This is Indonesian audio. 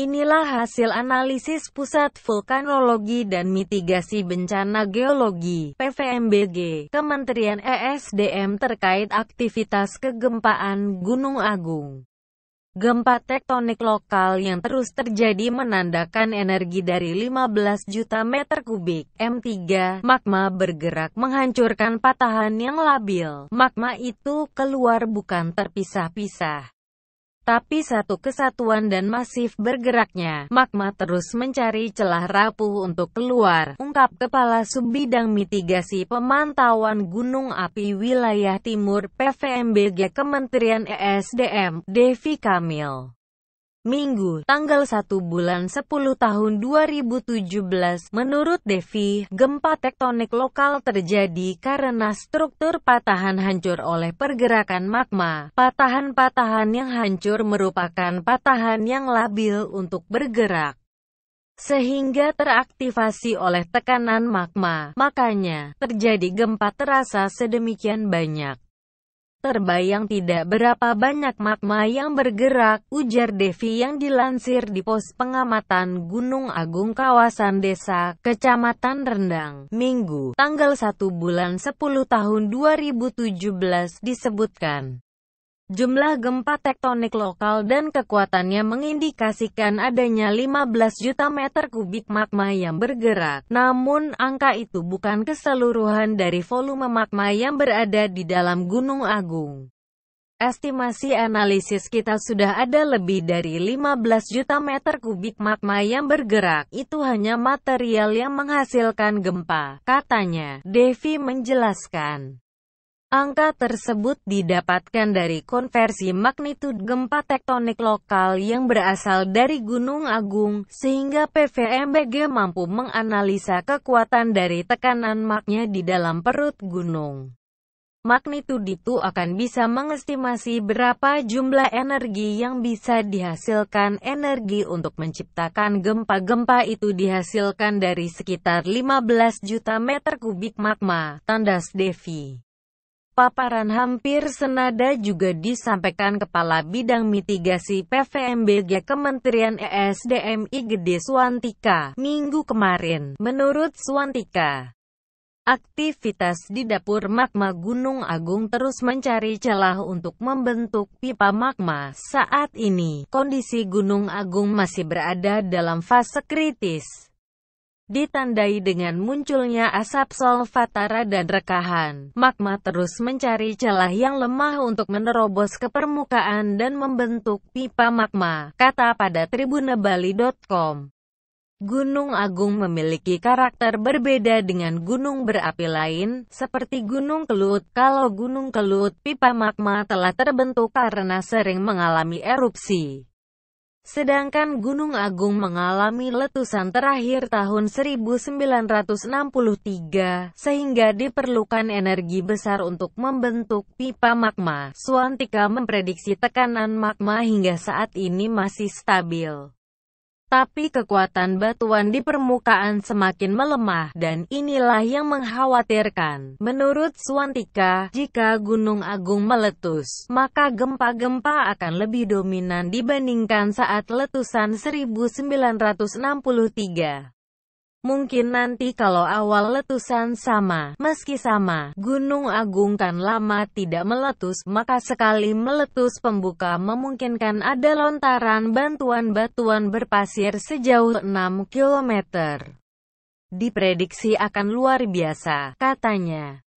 Inilah hasil analisis Pusat Vulkanologi dan Mitigasi Bencana Geologi (PVMBG) Kementerian ESDM terkait aktivitas kegempaan Gunung Agung. Gempa tektonik lokal yang terus terjadi menandakan energi dari 15 juta meter kubik M3 magma bergerak menghancurkan patahan yang labil. Magma itu keluar bukan terpisah-pisah tapi satu kesatuan dan masif bergeraknya. Magma terus mencari celah rapuh untuk keluar, ungkap Kepala Subbidang Mitigasi Pemantauan Gunung Api Wilayah Timur PVMBG Kementerian ESDM, Devi Kamil. Minggu, tanggal 1 bulan 10 tahun 2017, menurut Devi, gempa tektonik lokal terjadi karena struktur patahan hancur oleh pergerakan magma. Patahan-patahan yang hancur merupakan patahan yang labil untuk bergerak sehingga teraktivasi oleh tekanan magma. Makanya, terjadi gempa terasa sedemikian banyak. Terbayang tidak berapa banyak magma yang bergerak, ujar Devi yang dilansir di pos pengamatan Gunung Agung kawasan desa, Kecamatan Rendang, Minggu, tanggal 1 bulan 10 tahun 2017, disebutkan. Jumlah gempa tektonik lokal dan kekuatannya mengindikasikan adanya 15 juta meter kubik magma yang bergerak. Namun, angka itu bukan keseluruhan dari volume magma yang berada di dalam Gunung Agung. Estimasi analisis kita sudah ada lebih dari 15 juta meter kubik magma yang bergerak. Itu hanya material yang menghasilkan gempa, katanya. Devi menjelaskan. Angka tersebut didapatkan dari konversi magnitud gempa tektonik lokal yang berasal dari Gunung Agung, sehingga PVMBG mampu menganalisa kekuatan dari tekanan magnya di dalam perut gunung. Magnitud itu akan bisa mengestimasi berapa jumlah energi yang bisa dihasilkan. Energi untuk menciptakan gempa-gempa itu dihasilkan dari sekitar 15 juta meter kubik magma, tandas Devi. Paparan hampir senada juga disampaikan Kepala Bidang Mitigasi PVMBG Kementerian ESDM Gede Swantika, minggu kemarin. Menurut Swantika, aktivitas di dapur magma Gunung Agung terus mencari celah untuk membentuk pipa magma. Saat ini, kondisi Gunung Agung masih berada dalam fase kritis ditandai dengan munculnya asap solfatara dan rekahan. Magma terus mencari celah yang lemah untuk menerobos ke permukaan dan membentuk pipa magma, kata pada tribunebali.com. Gunung Agung memiliki karakter berbeda dengan gunung berapi lain, seperti Gunung Kelut. Kalau Gunung Kelut, pipa magma telah terbentuk karena sering mengalami erupsi. Sedangkan Gunung Agung mengalami letusan terakhir tahun 1963, sehingga diperlukan energi besar untuk membentuk pipa magma. Swantika memprediksi tekanan magma hingga saat ini masih stabil. Tapi kekuatan batuan di permukaan semakin melemah, dan inilah yang mengkhawatirkan. Menurut Suantika, jika Gunung Agung meletus, maka gempa-gempa akan lebih dominan dibandingkan saat letusan 1963. Mungkin nanti kalau awal letusan sama, meski sama, Gunung Agung kan lama tidak meletus, maka sekali meletus pembuka memungkinkan ada lontaran bantuan batuan berpasir sejauh 6 km. Diprediksi akan luar biasa, katanya.